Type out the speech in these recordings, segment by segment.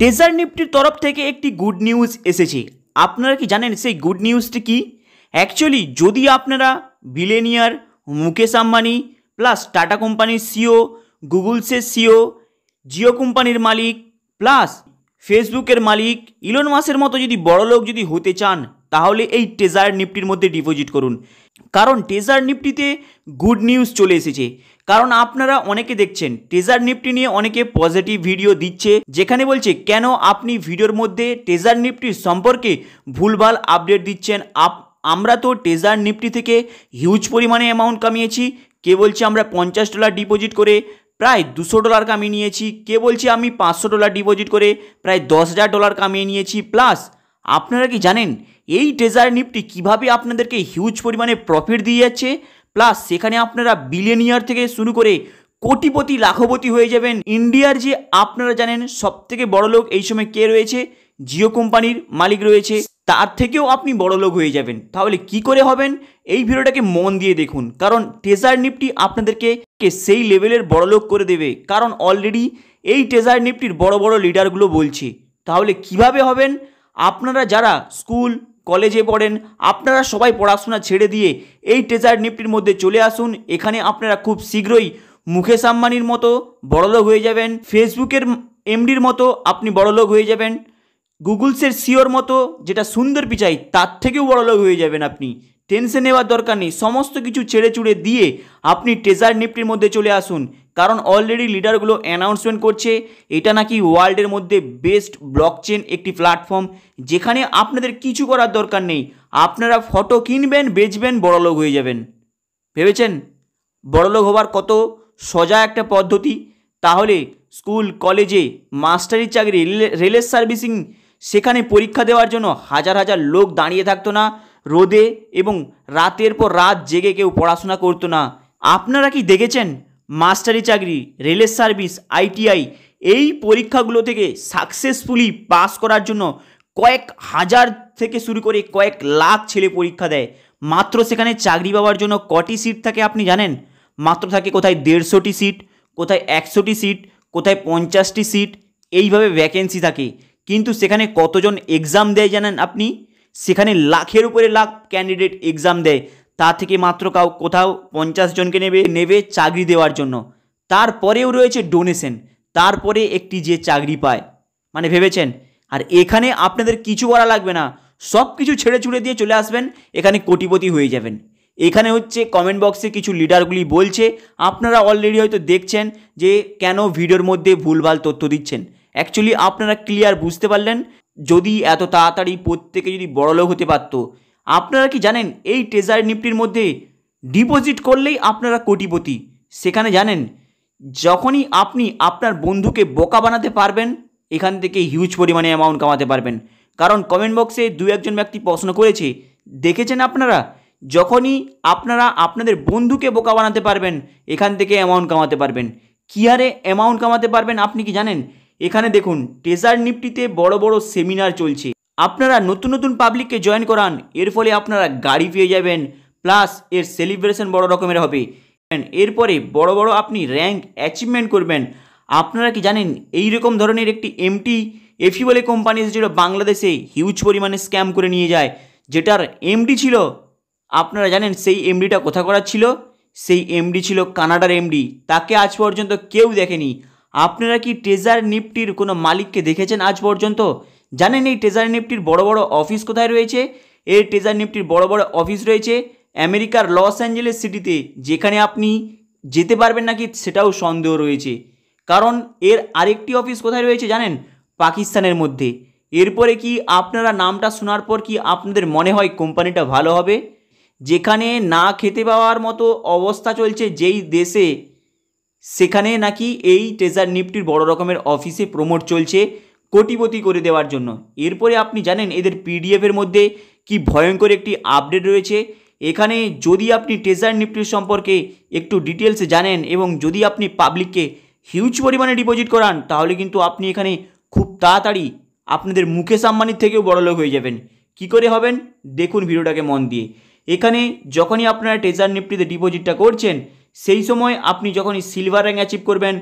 treasure নিফটির তরফ থেকে একটি গুড নিউজ এসেছে আপনারা কি জানেন সেই গুড নিউজটি কি অ্যাকচুয়ালি যদি আপনারা বিলেনিয়ার মুকেশ আম্বানি প্লাস টাটা কোম্পানির সিও গুগলসের সিও জিও কোম্পানির মালিক প্লাস ফেসবুকের মালিক ইলন মাসের মতো যদি বড় লোক যদি হতে চান তাহলে এই ট্রেজার নিফটির মধ্যে ডিপোজিট করুন কারণ ট্রেজার নিফটিতে গুড নিউজ চলে এসেছে কারণ আপনারা অনেকে দেখছেন টেজার নিফটি নিয়ে অনেকে পজিটিভ ভিডিও দিচ্ছে যেখানে বলছে কেন আপনি ভিডিওর মধ্যে টেজার নিফটির সম্পর্কে ভুলভাল আপডেট দিচ্ছেন আপ আমরা তো টেজার নিফটি থেকে হিউজ পরিমাণে অ্যামাউন্ট কামিয়েছি কে বলছে আমরা পঞ্চাশ ডলার ডিপোজিট করে প্রায় দুশো ডলার কামিয়ে নিয়েছি কে বলছে আমি পাঁচশো ডলার ডিপোজিট করে প্রায় দশ হাজার ডলার কামিয়ে নিয়েছি প্লাস আপনারা কি জানেন এই টেজার নিফটি কিভাবে আপনাদেরকে হিউজ পরিমাণে প্রফিট দিয়ে যাচ্ছে প্লাস সেখানে আপনারা বিলিয়নিয়ার থেকে শুরু করে কোটিপতি লাখপতি হয়ে যাবেন ইন্ডিয়ার যে আপনারা জানেন থেকে বড় লোক এই সময় কে রয়েছে জিও কোম্পানির মালিক রয়েছে তার থেকেও আপনি বড় লোক হয়ে যাবেন তাহলে কি করে হবেন এই ভিডিওটাকে মন দিয়ে দেখুন কারণ টেজার নিপটি আপনাদেরকে সেই লেভেলের বড় লোক করে দেবে কারণ অলরেডি এই টেজার নিপটির বড় বড় লিডারগুলো বলছে তাহলে কিভাবে হবেন আপনারা যারা স্কুল কলেজে পড়েন আপনারা সবাই পড়াশোনা ছেড়ে দিয়ে এই টেজার নিফটির মধ্যে চলে আসুন এখানে আপনারা খুব শীঘ্রই মুকেশ আম্বানির মতো বড়লোক হয়ে যাবেন ফেসবুকের এমডির মতো আপনি বড়লোক হয়ে যাবেন গুগলসের সিওর মতো যেটা সুন্দর পিচাই তার থেকেও বড়লোক হয়ে যাবেন আপনি টেনশন নেওয়ার দরকার নেই সমস্ত কিছু ছেড়ে চুড়ে দিয়ে আপনি টেজার নিফটির মধ্যে চলে আসুন কারণ অলরেডি লিডারগুলো অ্যানাউন্সমেন্ট করছে এটা নাকি ওয়ার্ল্ডের মধ্যে বেস্ট ব্লকচেন একটি প্ল্যাটফর্ম যেখানে আপনাদের কিছু করার দরকার নেই আপনারা ফটো কিনবেন বেচবেন বড়লোক হয়ে যাবেন ভেবেছেন বড়লোক হবার কত সজা একটা পদ্ধতি তাহলে স্কুল কলেজে মাস্টারির চাকরি রেলের সার্ভিসিং সেখানে পরীক্ষা দেওয়ার জন্য হাজার হাজার লোক দাঁড়িয়ে থাকতো না রোদে এবং রাতের পর রাত জেগে কেউ পড়াশোনা করতো না আপনারা কি দেখেছেন মাস্টারি চাকরি রেলের সার্ভিস আইটিআই এই পরীক্ষাগুলো থেকে সাকসেসফুলি পাস করার জন্য কয়েক হাজার থেকে শুরু করে কয়েক লাখ ছেলে পরীক্ষা দেয় মাত্র সেখানে চাকরি পাওয়ার জন্য কটি সিট থাকে আপনি জানেন মাত্র থাকে কোথায় দেড়শোটি সিট কোথায় একশোটি সিট কোথায় পঞ্চাশটি সিট এইভাবে ভ্যাকেন্সি থাকে কিন্তু সেখানে কতজন এক্সাম দেয় জানেন আপনি সেখানে লাখের উপরে লাখ ক্যান্ডিডেট এক্সাম দেয় তা থেকে মাত্র কাউ কোথাও পঞ্চাশ জনকে নেবে নেবে চাকরি দেওয়ার জন্য তারপরেও রয়েছে ডোনেশন তারপরে একটি যে চাকরি পায় মানে ভেবেছেন আর এখানে আপনাদের কিছু করা লাগবে না সব কিছু ছেড়ে ছুড়ে দিয়ে চলে আসবেন এখানে কোটিপতি হয়ে যাবেন এখানে হচ্ছে কমেন্ট বক্সে কিছু লিডারগুলি বলছে আপনারা অলরেডি হয়তো দেখছেন যে কেন ভিডিওর মধ্যে ভুলভাল তথ্য দিচ্ছেন অ্যাকচুয়ালি আপনারা ক্লিয়ার বুঝতে পারলেন যদি এত তাড়াতাড়ি প্রত্যেকে যদি বড়লোক হতে পারতো আপনারা কি জানেন এই ট্রেজারি নিফটির মধ্যে ডিপোজিট করলেই আপনারা কোটিপতি সেখানে জানেন যখনই আপনি আপনার বন্ধুকে বোকা বানাতে পারবেন এখান থেকে হিউজ পরিমাণে অ্যামাউন্ট কামাতে পারবেন কারণ কমেন্ট বক্সে দু একজন ব্যক্তি প্রশ্ন করেছে দেখেছেন আপনারা যখনই আপনারা আপনাদের বন্ধুকে বোকা বানাতে পারবেন এখান থেকে অ্যামাউন্ট কামাতে পারবেন কী হারে অ্যামাউন্ট কামাতে পারবেন আপনি কি জানেন এখানে দেখুন টেজার নিফটিতে বড় বড় সেমিনার চলছে আপনারা নতুন নতুন পাবলিককে জয়েন করান এর ফলে আপনারা গাড়ি পেয়ে যাবেন প্লাস এর সেলিব্রেশন বড় রকমের হবে এরপরে বড় বড় আপনি র্যাঙ্ক অ্যাচিভমেন্ট করবেন আপনারা কি জানেন এই রকম ধরনের একটি এমটি এফি বলে কোম্পানি যেটা বাংলাদেশে হিউজ পরিমাণে স্ক্যাম করে নিয়ে যায় যেটার এমডি ছিল আপনারা জানেন সেই এমডিটা কোথা করার ছিল সেই এমডি ছিল কানাডার এমডি তাকে আজ পর্যন্ত কেউ দেখেনি আপনারা কি টেজার নিফটির কোনো মালিককে দেখেছেন আজ পর্যন্ত জানেন এই টেজার নিফটির বড় বড় অফিস কোথায় রয়েছে এর টেজার নিফটির বড় বড় অফিস রয়েছে আমেরিকার লস অ্যাঞ্জেলেস সিটিতে যেখানে আপনি যেতে পারবেন নাকি সেটাও সন্দেহ রয়েছে কারণ এর আরেকটি অফিস কোথায় রয়েছে জানেন পাকিস্তানের মধ্যে এরপরে কি আপনারা নামটা শোনার পর কি আপনাদের মনে হয় কোম্পানিটা ভালো হবে যেখানে না খেতে পাওয়ার মতো অবস্থা চলছে যেই দেশে সেখানে নাকি এই ট্রেজার নিফটির বড় রকমের অফিসে প্রমোট চলছে কোটিপতি করে দেওয়ার জন্য এরপরে আপনি জানেন এদের পিডিএফের মধ্যে কি ভয়ঙ্কর একটি আপডেট রয়েছে এখানে যদি আপনি ট্রেজার নিফটির সম্পর্কে একটু ডিটেলসে জানেন এবং যদি আপনি পাবলিককে হিউজ পরিমাণে ডিপোজিট করান তাহলে কিন্তু আপনি এখানে খুব তাড়াতাড়ি আপনাদের মুকেশ আম্বানির থেকেও বড়লোক হয়ে যাবেন কি করে হবেন দেখুন ভিডিওটাকে মন দিয়ে এখানে যখনই আপনারা ট্রেজার নিফটিতে ডিপোজিটটা করছেন সেই সময় আপনি যখনই সিলভার র্যাঙ্ক অ্যাচিভ করবেন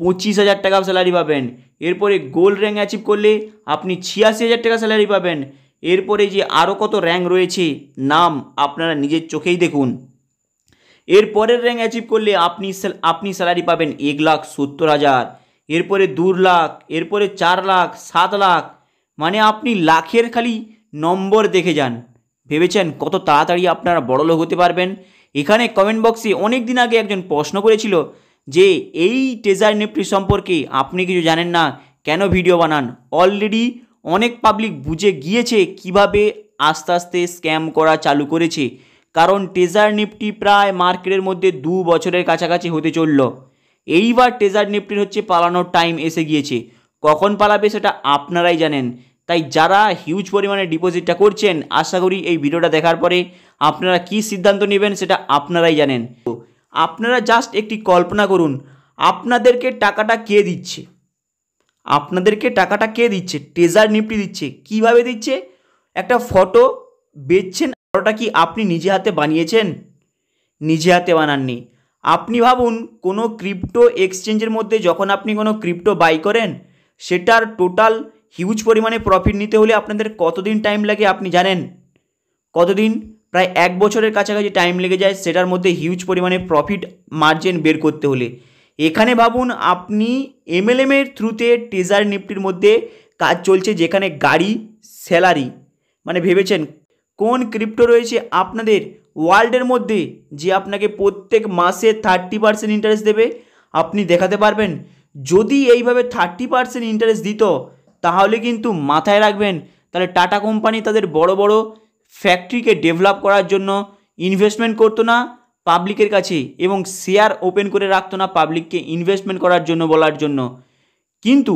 পঁচিশ হাজার টাকা স্যালারি পাবেন এরপরে গোল্ড র্যাঙ্ক অ্যাচিভ করলে আপনি ছিয়াশি হাজার টাকা স্যালারি পাবেন এরপরে যে আরও কত র্যাঙ্ক রয়েছে নাম আপনারা নিজের চোখেই দেখুন এরপরের র্যাঙ্ক অ্যাচিভ করলে আপনি আপনি স্যালারি পাবেন এক লাখ সত্তর হাজার এরপরে দু লাখ এরপরে চার লাখ সাত লাখ মানে আপনি লাখের খালি নম্বর দেখে যান ভেবেছেন কত তাড়াতাড়ি আপনারা বড়লোক হতে পারবেন এখানে কমেন্ট বক্সে অনেক দিন আগে একজন প্রশ্ন করেছিল যে এই টেজার নিফটি সম্পর্কে আপনি কিছু জানেন না কেন ভিডিও বানান অলরেডি অনেক পাবলিক বুঝে গিয়েছে কিভাবে আস্তে আস্তে স্ক্যাম করা চালু করেছে কারণ টেজার নিফটি প্রায় মার্কেটের মধ্যে দু বছরের কাছাকাছি হতে চলল এইবার টেজার নিফটির হচ্ছে পালানোর টাইম এসে গিয়েছে কখন পালাবে সেটা আপনারাই জানেন তাই যারা হিউজ পরিমাণে ডিপোজিটটা করছেন আশা করি এই ভিডিওটা দেখার পরে আপনারা কি সিদ্ধান্ত নেবেন সেটা আপনারাই জানেন আপনারা জাস্ট একটি কল্পনা করুন আপনাদেরকে টাকাটা কে দিচ্ছে আপনাদেরকে টাকাটা কে দিচ্ছে ট্রেজার নিফটি দিচ্ছে কিভাবে দিচ্ছে একটা ফটো বেচছেন ফটোটা কি আপনি নিজে হাতে বানিয়েছেন নিজে হাতে বানাননি আপনি ভাবুন কোনো ক্রিপ্টো এক্সচেঞ্জের মধ্যে যখন আপনি কোনো ক্রিপ্টো বাই করেন সেটার টোটাল হিউজ পরিমাণে প্রফিট নিতে হলে আপনাদের কতদিন টাইম লাগে আপনি জানেন কতদিন প্রায় এক বছরের কাছাকাছি টাইম লেগে যায় সেটার মধ্যে হিউজ পরিমাণে প্রফিট মার্জিন বের করতে হলে এখানে ভাবুন আপনি এমএলএমের থ্রুতে টেজার নিফটির মধ্যে কাজ চলছে যেখানে গাড়ি স্যালারি মানে ভেবেছেন কোন ক্রিপ্টো রয়েছে আপনাদের ওয়ার্ল্ডের মধ্যে যে আপনাকে প্রত্যেক মাসে থার্টি পার্সেন্ট ইন্টারেস্ট দেবে আপনি দেখাতে পারবেন যদি এইভাবে থার্টি পার্সেন্ট ইন্টারেস্ট দিত তাহলে কিন্তু মাথায় রাখবেন তাহলে টাটা কোম্পানি তাদের বড় বড় ফ্যাক্টরিকে ডেভেলপ করার জন্য ইনভেস্টমেন্ট করতো না পাবলিকের কাছে এবং শেয়ার ওপেন করে রাখতো না পাবলিককে ইনভেস্টমেন্ট করার জন্য বলার জন্য কিন্তু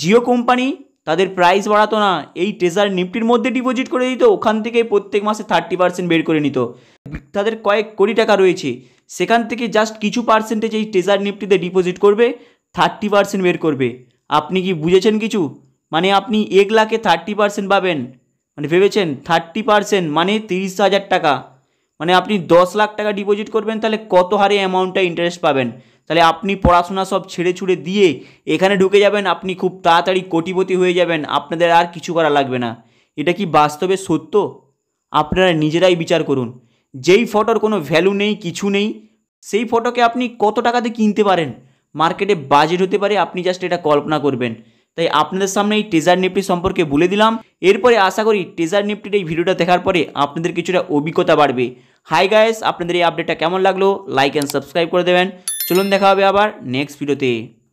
জিও কোম্পানি তাদের প্রাইস বাড়াতো না এই ট্রেজার নিফটির মধ্যে ডিপোজিট করে দিত ওখান থেকে প্রত্যেক মাসে থার্টি পার্সেন্ট বের করে নিত তাদের কয়েক কোটি টাকা রয়েছে সেখান থেকে জাস্ট কিছু পার্সেন্টেজ এই ট্রেজার নিফটিতে ডিপোজিট করবে থার্টি পার্সেন্ট বের করবে আপনি কি বুঝেছেন কিছু মানে আপনি এক লাখে থার্টি পার্সেন্ট পাবেন মানে ভেবেছেন থার্টি পারসেন্ট মানে তিরিশ হাজার টাকা মানে আপনি দশ লাখ টাকা ডিপোজিট করবেন তাহলে কত হারে অ্যামাউন্টটা ইন্টারেস্ট পাবেন তাহলে আপনি পড়াশোনা সব ছেড়ে ছুড়ে দিয়ে এখানে ঢুকে যাবেন আপনি খুব তাড়াতাড়ি কোটিপতি হয়ে যাবেন আপনাদের আর কিছু করা লাগবে না এটা কি বাস্তবে সত্য আপনারা নিজেরাই বিচার করুন যেই ফটোর কোনো ভ্যালু নেই কিছু নেই সেই ফটোকে আপনি কত টাকাতে কিনতে পারেন মার্কেটে বাজেট হতে পারে আপনি জাস্ট এটা কল্পনা করবেন তাই আপনাদের সামনে এই ট্রেজার নিফটি সম্পর্কে বলে দিলাম এরপরে আশা করি ট্রেজার নিফটির এই ভিডিওটা দেখার পরে আপনাদের কিছুটা অভিজ্ঞতা বাড়বে হাই গায়েস আপনাদের এই আপডেটটা কেমন লাগলো লাইক অ্যান্ড সাবস্ক্রাইব করে দেবেন চলুন দেখা হবে আবার নেক্সট ভিডিওতে